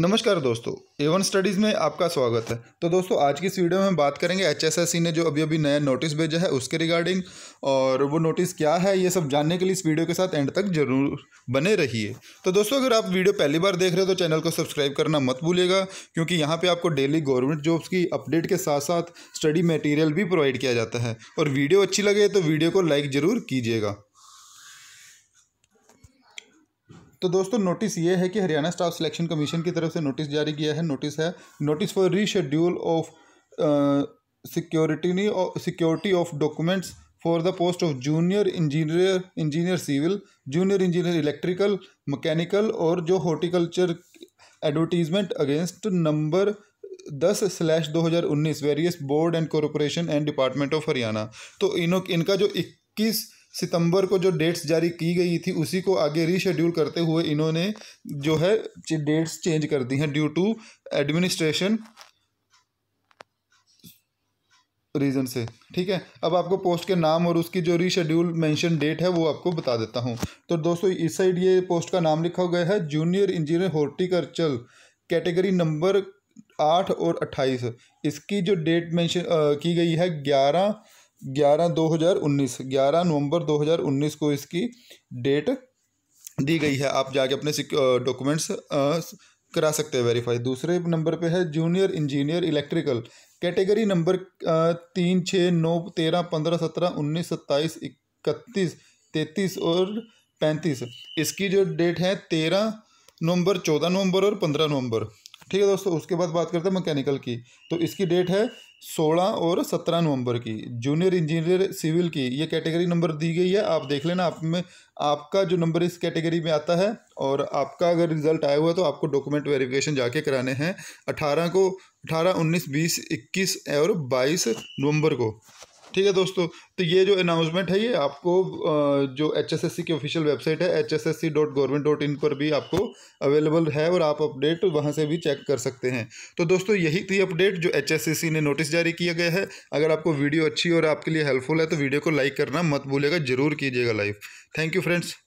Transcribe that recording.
नमस्कार दोस्तों Avon studies में आपका स्वागत है तो दोस्तों आज की इस वीडियो में हम बात करेंगे एचएसएससी ने जो अभी अभी नया नोटिस भेजा है उसके रिगार्डिंग और वो नोटिस क्या है ये सब जानने के लिए इस वीडियो के साथ एंड तक जरूर बने रहिए तो दोस्तों अगर आप वीडियो पहली बार देख रहे हो तो चैनल को सब्सक्राइब करना मत भूलिएगा क्योंकि यहाँ पर आपको डेली गवर्नमेंट जॉब्स की अपडेट के साथ साथ स्टडी मटेरियल भी प्रोवाइड किया जाता है और वीडियो अच्छी लगे तो वीडियो को लाइक ज़रूर कीजिएगा तो दोस्तों नोटिस ये है कि हरियाणा स्टाफ सिलेक्शन कमीशन की तरफ से नोटिस जारी किया है नोटिस है notice for reschedule of security security of documents for the post of junior engineer engineer civil junior engineer electrical mechanical और जो हॉर्टिकल्चर एडवर्टीजमेंट अगेंस्ट नंबर दस स्लैश दो हज़ार उन्नीस various board and corporation and department of Haryana तो इनों इनका जो इक्कीस सितंबर को जो डेट्स जारी की गई थी उसी को आगे रीशेड्यूल करते हुए इन्होंने जो है डेट्स चेंज कर दी हैं ड्यू टू एडमिनिस्ट्रेशन रीज़न से ठीक है अब आपको पोस्ट के नाम और उसकी जो रीशेड्यूल मेंशन डेट है वो आपको बता देता हूँ तो दोस्तों इस साइड ये पोस्ट का नाम लिखा गया है junior engineer horticulture category number आठ और अट्ठाईस इसकी जो डेट मेंशन की गई है ग्यारह ग्यारह दो हज़ार उन्नीस ग्यारह नवंबर दो हज़ार उन्नीस को इसकी डेट दी गई है आप जाके अपने डॉक्यूमेंट्स करा सकते हैं वेरीफाई दूसरे नंबर पे है junior engineer electrical category number तीन छः नौ तेरह पंद्रह सत्रह उन्नीस सत्ताईस इकतीस तैंतीस और पैंतीस इसकी जो डेट है तेरह नवंबर चौदह नवंबर और पंद्रह नवंबर ठीक है दोस्तों उसके बाद बात करते हैं मैकेनिकल की तो इसकी डेट है सोलह और सत्रह नवंबर की जूनियर इंजीनियर सिविल की ये कैटेगरी नंबर दी गई है आप देख लेना आप में आपका जो नंबर इस कैटेगरी में आता है और आपका अगर रिजल्ट आया हुआ है तो आपको डॉक्यूमेंट वेरिफिकेशन जाके कराने हैं अठारह को अठारह उन्नीस बीस इक्कीस और बाईस नवंबर को ठीक है दोस्तों तो ये जो अनाउंसमेंट है ये आपको जो एच की ऑफिशियल वेबसाइट है एच पर भी आपको अवेलेबल है और आप अपडेट वहाँ से भी चेक कर सकते हैं तो दोस्तों यही थी अपडेट जो एच ने नोटिस जारी किया गया है अगर आपको वीडियो अच्छी और आपके लिए हेल्पफुल है तो वीडियो को लाइक करना मत भूलेगा जरूर कीजिएगा लाइव थैंक यू फ्रेंड्स